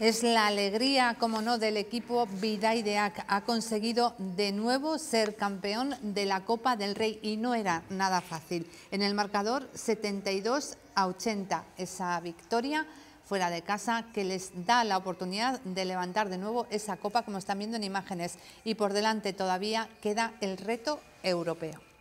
Es la alegría, como no, del equipo Vidaideac. Ha conseguido de nuevo ser campeón de la Copa del Rey y no era nada fácil. En el marcador 72 a 80, esa victoria fuera de casa que les da la oportunidad de levantar de nuevo esa copa como están viendo en imágenes y por delante todavía queda el reto europeo.